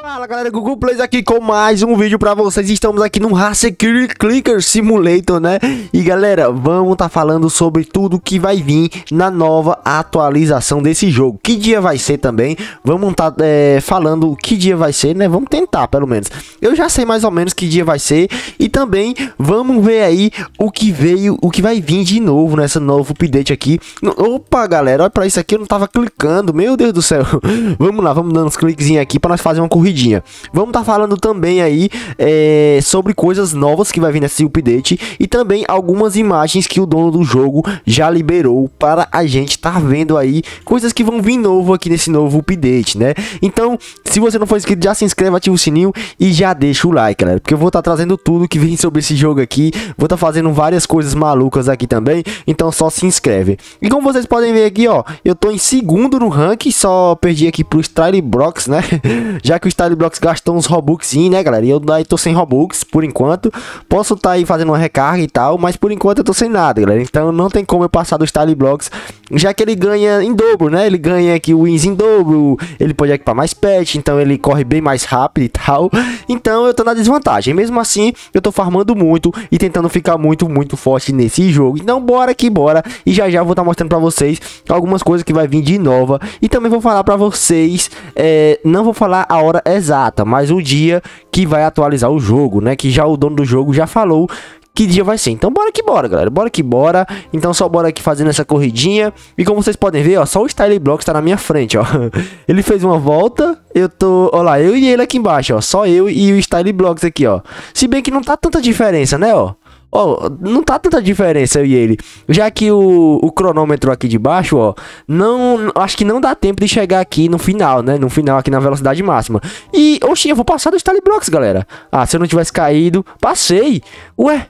Fala galera, Google Plays aqui com mais um vídeo pra vocês Estamos aqui no Security Clicker Simulator, né? E galera, vamos tá falando sobre tudo que vai vir na nova atualização desse jogo Que dia vai ser também, vamos tá é, falando que dia vai ser, né? Vamos tentar pelo menos Eu já sei mais ou menos que dia vai ser E também vamos ver aí o que veio, o que vai vir de novo nessa novo update aqui Opa galera, olha pra isso aqui, eu não tava clicando, meu Deus do céu Vamos lá, vamos dando uns cliques aqui pra nós fazer uma corrida corridinha. Vamos estar tá falando também aí é, sobre coisas novas que vai vir nesse update e também algumas imagens que o dono do jogo já liberou para a gente estar tá vendo aí coisas que vão vir novo aqui nesse novo update, né? Então, se você não for inscrito, já se inscreve, ativa o sininho e já deixa o like, galera, porque eu vou estar tá trazendo tudo que vem sobre esse jogo aqui, vou estar tá fazendo várias coisas malucas aqui também, então só se inscreve. E como vocês podem ver aqui, ó, eu tô em segundo no ranking, só perdi aqui pro Strike Brox, né? já que o Style Blocks gastou uns Robux, né, galera? E eu daí tô sem Robux por enquanto. Posso estar tá aí fazendo uma recarga e tal, mas por enquanto eu tô sem nada, galera. Então não tem como eu passar do Style Blocks, já que ele ganha em dobro, né? Ele ganha aqui wins em dobro, ele pode equipar mais pet, então ele corre bem mais rápido e tal. Então eu tô na desvantagem. Mesmo assim, eu tô farmando muito e tentando ficar muito, muito forte nesse jogo. Então bora que bora e já já vou estar tá mostrando pra vocês algumas coisas que vai vir de nova. E também vou falar pra vocês, é, não vou falar a hora hora exata, mas o dia que vai atualizar o jogo, né? Que já o dono do jogo já falou que dia vai ser. Então bora que bora, galera. Bora que bora. Então só bora aqui fazendo essa corridinha. E como vocês podem ver, ó, só o Style Block está na minha frente, ó. Ele fez uma volta. Eu tô, ó lá, eu e ele aqui embaixo, ó. Só eu e o Style Blocks aqui, ó. Se bem que não tá tanta diferença, né, ó. Ó, oh, não tá tanta diferença eu e ele. Já que o, o cronômetro aqui de baixo, ó, não. Acho que não dá tempo de chegar aqui no final, né? No final, aqui na velocidade máxima. E, oxi, eu vou passar do blocks galera. Ah, se eu não tivesse caído, passei. Ué,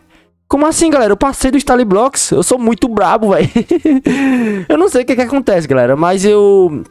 como assim, galera? Eu passei do blocks Eu sou muito brabo, velho. eu não sei o que, que acontece, galera, mas eu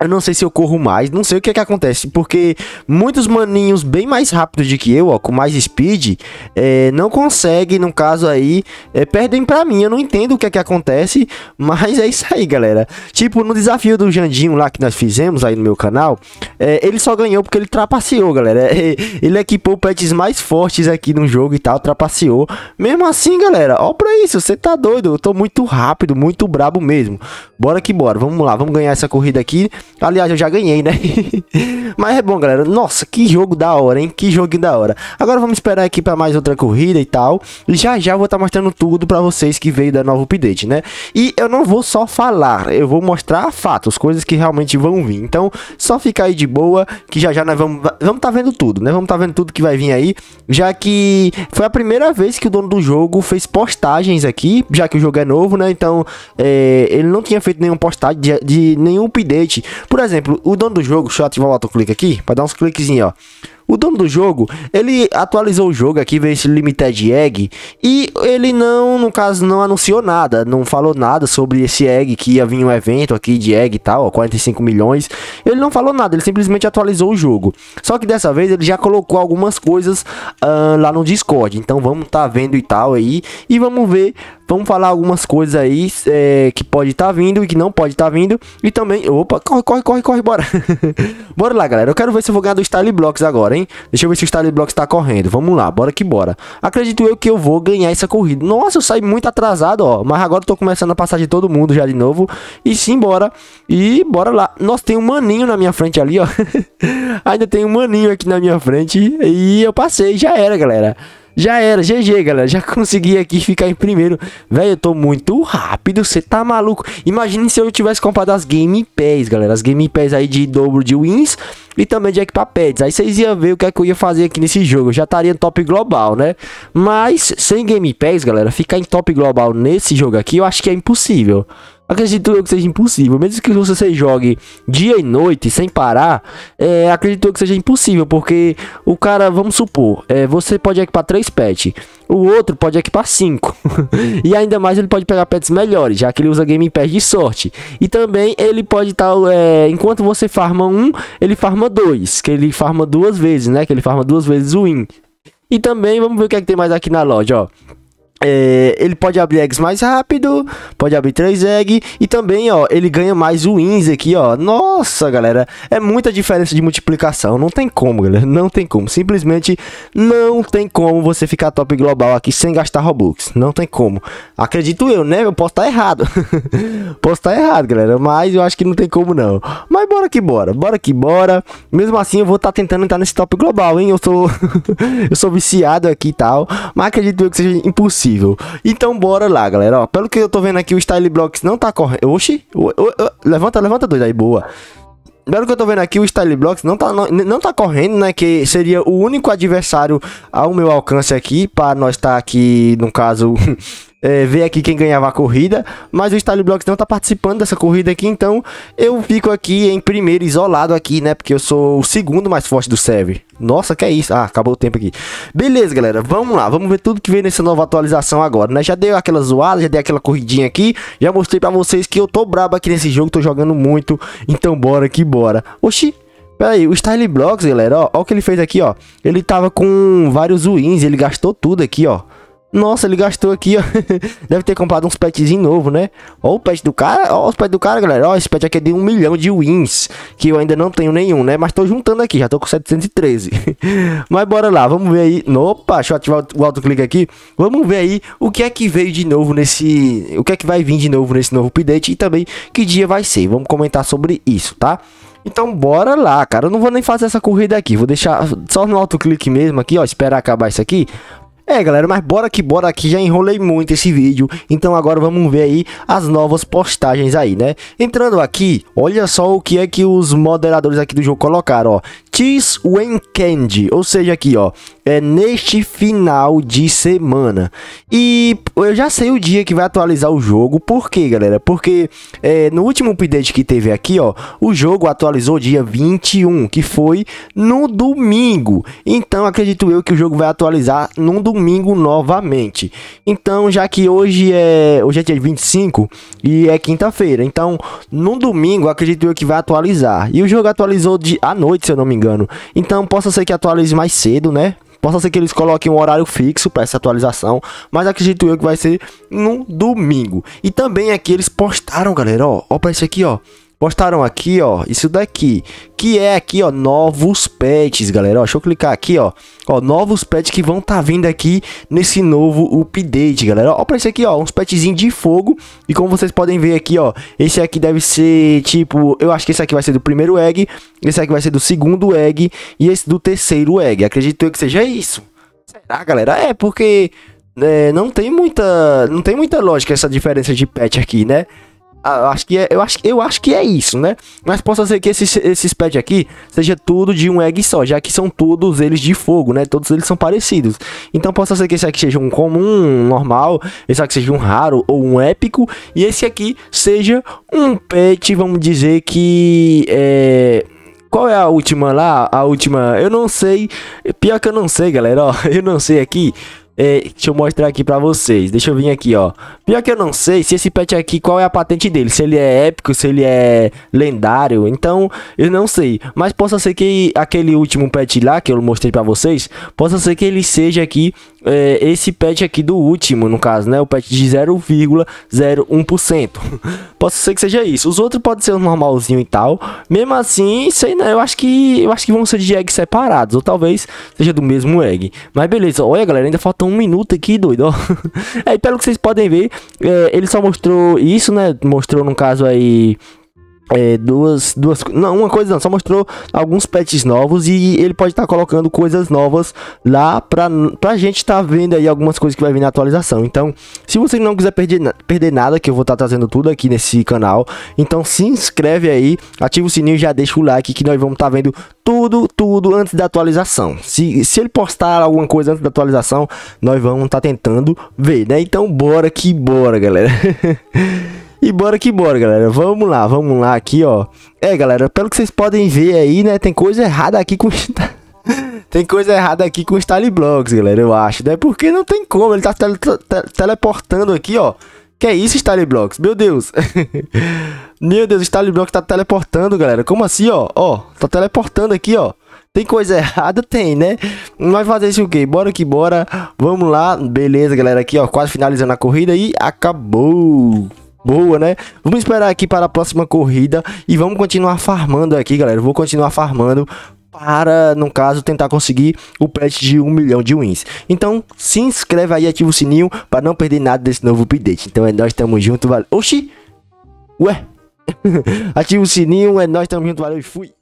eu não sei se eu corro mais, não sei o que é que acontece, porque muitos maninhos bem mais rápidos do que eu, ó, com mais speed, é, não conseguem, no caso aí, é, perdem pra mim. Eu não entendo o que é que acontece, mas é isso aí, galera. Tipo, no desafio do Jandinho lá que nós fizemos aí no meu canal, é, ele só ganhou porque ele trapaceou, galera. É, ele equipou pets mais fortes aqui no jogo e tal, trapaceou. Mesmo assim, galera, ó pra isso, você tá doido, eu tô muito rápido, muito brabo mesmo. Bora que bora, vamos lá, vamos ganhar essa corrida aqui. Aliás, eu já ganhei, né? Mas é bom, galera. Nossa, que jogo da hora, hein? Que jogo da hora. Agora vamos esperar aqui para mais outra corrida e tal. E já já eu vou estar tá mostrando tudo para vocês que veio da nova update, né? E eu não vou só falar, eu vou mostrar fatos, coisas que realmente vão vir. Então, só ficar aí de boa, que já já nós vamos vamos tá vendo tudo, né? Vamos tá vendo tudo que vai vir aí, já que foi a primeira vez que o dono do jogo fez postagens aqui, já que o jogo é novo, né? Então, é, ele não tinha feito nenhuma postagem de, de nenhum update por exemplo, o dono do jogo, deixa eu ativar o autoclique aqui, para dar uns cliquezinhos, ó. O dono do jogo, ele atualizou o jogo aqui, veio esse Limited Egg, e ele não, no caso, não anunciou nada, não falou nada sobre esse Egg, que ia vir um evento aqui de Egg e tal, ó, 45 milhões. Ele não falou nada, ele simplesmente atualizou o jogo. Só que dessa vez ele já colocou algumas coisas uh, lá no Discord, então vamos tá vendo e tal aí, e vamos ver Vamos falar algumas coisas aí é, que pode estar tá vindo e que não pode estar tá vindo. E também. Opa, corre, corre, corre, corre, bora. bora lá, galera. Eu quero ver se eu vou ganhar do Style Blocks agora, hein? Deixa eu ver se o Style Blocks tá correndo. Vamos lá, bora que bora. Acredito eu que eu vou ganhar essa corrida. Nossa, eu saí muito atrasado, ó. Mas agora eu tô começando a passar de todo mundo já de novo. E sim, bora. E bora lá. Nossa, tem um maninho na minha frente ali, ó. Ainda tem um maninho aqui na minha frente. E eu passei, já era, galera. Já era, GG, galera. Já consegui aqui ficar em primeiro. Velho, eu tô muito rápido, você tá maluco. Imagine se eu tivesse comprado as gamepads, galera. As gamepads aí de dobro de wins e também de equipapads. Aí vocês iam ver o que é que eu ia fazer aqui nesse jogo. Eu já estaria top global, né? Mas sem gamepads, galera, ficar em top global nesse jogo aqui eu acho que é impossível. Acredito eu que seja impossível. Mesmo que você jogue dia e noite sem parar, é, acredito eu que seja impossível, porque o cara, vamos supor, é, você pode equipar três pets, o outro pode equipar cinco. e ainda mais ele pode pegar pets melhores, já que ele usa Game Pass de sorte. E também ele pode estar, tá, é, enquanto você farma um, ele farma dois, que ele farma duas vezes, né? Que ele farma duas vezes o win. E também vamos ver o que, é que tem mais aqui na loja, ó. É, ele pode abrir eggs mais rápido, pode abrir 3 eggs e também, ó, ele ganha mais wins aqui, ó. Nossa, galera, é muita diferença de multiplicação, não tem como, galera, não tem como. Simplesmente não tem como você ficar top global aqui sem gastar Robux, não tem como. Acredito eu, né? Eu posso estar tá errado. posso estar tá errado, galera, mas eu acho que não tem como não. Mas bora que bora, bora que bora. Mesmo assim, eu vou estar tá tentando entrar nesse top global, hein? Eu sou eu sou viciado aqui e tal, mas acredito eu que seja impossível possível. Então bora lá, galera. Ó, pelo que eu tô vendo aqui, o Style Blocks não tá correndo. Oxi, o, o, o, levanta, levanta dois aí, boa. Pelo que eu tô vendo aqui, o Style Blocks não tá, não, não tá correndo, né? Que seria o único adversário ao meu alcance aqui. Pra nós estar tá aqui, no caso, é, ver aqui quem ganhava a corrida, mas o Style Blocks não tá participando dessa corrida aqui, então eu fico aqui em primeiro, isolado aqui, né? Porque eu sou o segundo mais forte do server. Nossa, que é isso? Ah, acabou o tempo aqui. Beleza, galera, vamos lá, vamos ver tudo que vem nessa nova atualização agora, né? Já dei aquela zoada, já dei aquela corridinha aqui, já mostrei pra vocês que eu tô brabo aqui nesse jogo, tô jogando muito, então bora que bora. Oxi, Pera aí, o Style Blocks, galera, ó, ó, o que ele fez aqui, ó. Ele tava com vários wins, ele gastou tudo aqui, ó. Nossa, ele gastou aqui, ó. Deve ter comprado uns petzinhos novos, né? Ó o pet do cara, ó os pets do cara, galera. Ó, esse pet aqui é de um milhão de wins, que eu ainda não tenho nenhum, né? Mas tô juntando aqui, já tô com 713. Mas bora lá, vamos ver aí. Opa, deixa eu ativar o autoclique aqui. Vamos ver aí o que é que veio de novo nesse... O que é que vai vir de novo nesse novo update e também que dia vai ser. Vamos comentar sobre isso, tá? Então bora lá, cara. Eu não vou nem fazer essa corrida aqui. Vou deixar só no autoclique mesmo aqui, ó. Esperar acabar isso aqui. É, galera, mas bora que bora aqui, já enrolei muito esse vídeo, então agora vamos ver aí as novas postagens aí, né? Entrando aqui, olha só o que é que os moderadores aqui do jogo colocaram, ó. This Weekend, ou seja, aqui ó, é neste final de semana. E eu já sei o dia que vai atualizar o jogo, por quê, galera? Porque é, no último update que teve aqui, ó, o jogo atualizou dia 21, que foi no domingo. Então acredito eu que o jogo vai atualizar no domingo novamente. Então, já que hoje é, hoje é dia 25 e é quinta-feira, então no domingo acredito eu que vai atualizar. E o jogo atualizou de à noite, se eu não me engano engano. Então, possa ser que atualize mais cedo, né? Possa ser que eles coloquem um horário fixo para essa atualização, mas acredito eu que vai ser no domingo. E também aqui eles postaram, galera, ó, ó para isso aqui, ó. Postaram aqui, ó, isso daqui, que é aqui, ó, novos pets, galera. Ó, deixa eu clicar aqui, ó, ó, novos pets que vão tá vindo aqui nesse novo update, galera. Ó, esse aqui, ó, uns petzinhos de fogo. E como vocês podem ver aqui, ó, esse aqui deve ser, tipo, eu acho que esse aqui vai ser do primeiro egg, esse aqui vai ser do segundo egg e esse do terceiro egg. Acredito eu que seja isso. Será, galera? É, porque é, não tem muita não tem muita lógica essa diferença de pet aqui, né? Ah, eu acho que é, eu acho, eu acho que é isso, né? Mas possa ser que esses, esses pets aqui seja tudo de um egg só, já que são todos eles de fogo, né? Todos eles são parecidos. Então possa ser que esse aqui seja um comum, um normal, esse aqui seja um raro ou um épico, e esse aqui seja um pet, vamos dizer que é qual é a última lá? A última, eu não sei. Pior que eu não sei, galera. Ó, eu não sei aqui. É, deixa eu mostrar aqui pra vocês. Deixa eu vir aqui, ó. Pior que eu não sei se esse pet aqui, qual é a patente dele. Se ele é épico, se ele é lendário. Então, eu não sei. Mas possa ser que aquele último pet lá que eu mostrei pra vocês, possa ser que ele seja aqui é, esse patch aqui do último, no caso, né? O patch de 0,01%. Posso ser que seja isso. Os outros podem ser o normalzinho e tal. Mesmo assim, sei não, eu acho que eu acho que vão ser de eggs separados ou talvez seja do mesmo egg. Mas beleza. Olha, galera, ainda falta um minuto aqui, doido. Aí, é, pelo que vocês podem ver, é, ele só mostrou isso, né? Mostrou no caso aí é, duas, duas, não, uma coisa não, só mostrou alguns patches novos e ele pode estar tá colocando coisas novas lá pra, pra gente estar tá vendo aí algumas coisas que vai vir na atualização. Então, se você não quiser perder, perder nada, que eu vou estar tá trazendo tudo aqui nesse canal, então se inscreve aí, ativa o sininho e já deixa o like que nós vamos estar tá vendo tudo, tudo antes da atualização. Se, se ele postar alguma coisa antes da atualização, nós vamos estar tá tentando ver, né? Então, bora que bora, galera. E bora que bora, galera. Vamos lá, vamos lá aqui, ó. É, galera, pelo que vocês podem ver aí, né, tem coisa errada aqui com Tem coisa errada aqui com os Blocks, galera, eu acho, né? Porque não tem como, ele tá tele teleportando aqui, ó. Que é isso, Blocks? Meu Deus. Meu Deus, o Blocks tá teleportando, galera. Como assim, ó? Ó, tá teleportando aqui, ó. Tem coisa errada? Tem, né? Mas fazer isso o quê? Bora que bora. Vamos lá. Beleza, galera. Aqui, ó. Quase finalizando a corrida e acabou boa, né? Vamos esperar aqui para a próxima corrida e vamos continuar farmando aqui, galera. vou continuar farmando para, no caso, tentar conseguir o patch de 1 milhão de wins. Então, se inscreve aí, ativa o sininho para não perder nada desse novo update. Então, é nós, tamo junto, valeu. Oxi! Ué! ativa o sininho, é nós, tamo junto, valeu e fui!